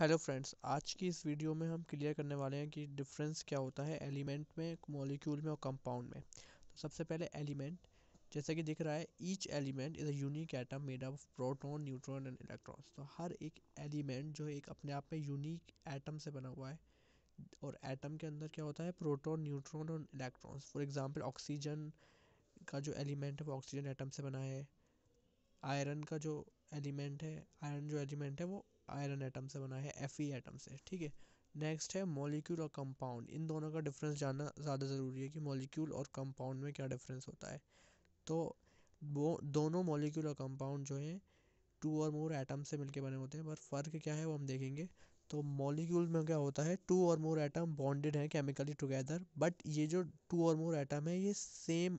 hello friends आज की इस वीडियो में हम क्लियर करने वाले हैं कि डिफरेंस क्या होता है एलिमेंट में मॉलिक्यूल में और कंपाउंड में तो सबसे पहले एलिमेंट जैसे कि दिख रहा है each element is a unique atom made of proton neutron and electrons तो हर एक एलिमेंट जो है एक अपने आप में यूनिक एटम से बना हुआ है और एटम के अंदर क्या होता है प्रोटोन न्यूट्रॉन और इलेक्ट्रॉन्स फॉर एग्जाम्पल ऑक्सीजन का जो एलिमेंट है वो ऑक्सीजन एटम से बना है आयरन का जो एलिमेंट है आयरन जो एलिमेंट है वो आयरन एटम से बना है एफ एटम से ठीक है नेक्स्ट है मॉलिक्यूल और कंपाउंड इन दोनों का डिफरेंस जानना ज़्यादा ज़रूरी है कि मॉलिक्यूल और कंपाउंड में क्या डिफरेंस होता है तो वो दोनों मॉलिक्यूल और कंपाउंड जो हैं टू और मोर एटम से मिलके बने होते हैं पर फ़र्क क्या है वो हम देखेंगे तो मॉलिक्यूल में क्या होता है टू और मोर एटम बॉन्डेड हैं केमिकली टुगेदर बट ये जो टू और मोर एटम है ये सेम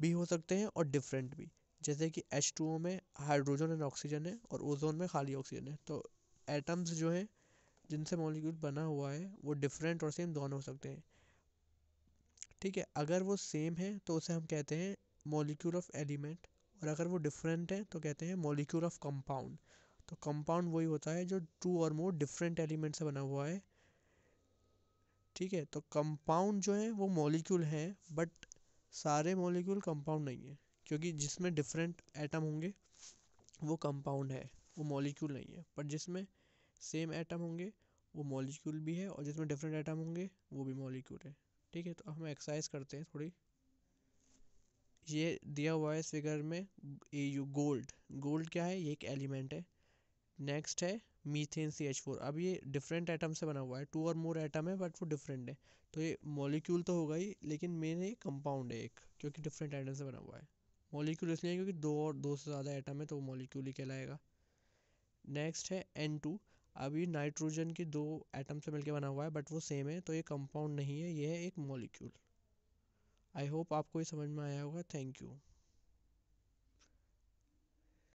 भी हो सकते हैं और डिफरेंट भी जैसे कि एच टू ओ में हाइड्रोजन एंड ऑक्सीजन है और ओजोन में खाली ऑक्सीजन है तो एटम्स जो हैं जिनसे मॉलिक्यूल बना हुआ है वो डिफरेंट और सेम दोनों हो सकते हैं ठीक है अगर वो सेम है तो उसे हम कहते हैं मॉलिक्यूल ऑफ एलिमेंट और अगर वो डिफरेंट है तो कहते हैं मॉलिक्यूल ऑफ कंपाउंड तो कंपाउंड वही होता है जो टू और मोर डिफरेंट एलिमेंट से बना हुआ है ठीक है तो कंपाउंड जो है वो मॉलिक्यूल हैं बट सारे मॉलिक्यूल कंपाउंड नहीं है क्योंकि जिसमें डिफरेंट एटम होंगे वो कंपाउंड है वो मॉलिक्यूल नहीं है पर जिसमें सेम एटम होंगे वो मॉलिक्यूल भी है और जिसमें डिफरेंट एटम होंगे वो भी मॉलिक्यूल है ठीक है तो हम एक्सरसाइज करते हैं थोड़ी ये दिया हुआ है इस फिगर में ए यू गोल्ड गोल्ड क्या है ये एक एलिमेंट है नेक्स्ट है मीथेन सी एच फोर अब ये डिफरेंट एटम से बना हुआ है टू और मोर एटम है बट वो डिफरेंट है तो ये मॉलिक्यूल तो होगा ही लेकिन मेन ये कंपाउंड है एक क्योंकि डिफरेंट एटम से बना हुआ है मॉलिक्यूल इसलिए है क्योंकि दो और दो से ज़्यादा एटम है तो वो मॉलिक्यूल ही कहलाएगा नेक्स्ट है एन टू अभी नाइट्रोजन के दो एटम से मिलकर बना हुआ है बट वो सेम है तो ये कंपाउंड नहीं है ये है एक मॉलिक्यूल आई होप आपको ये समझ में आया होगा थैंक यू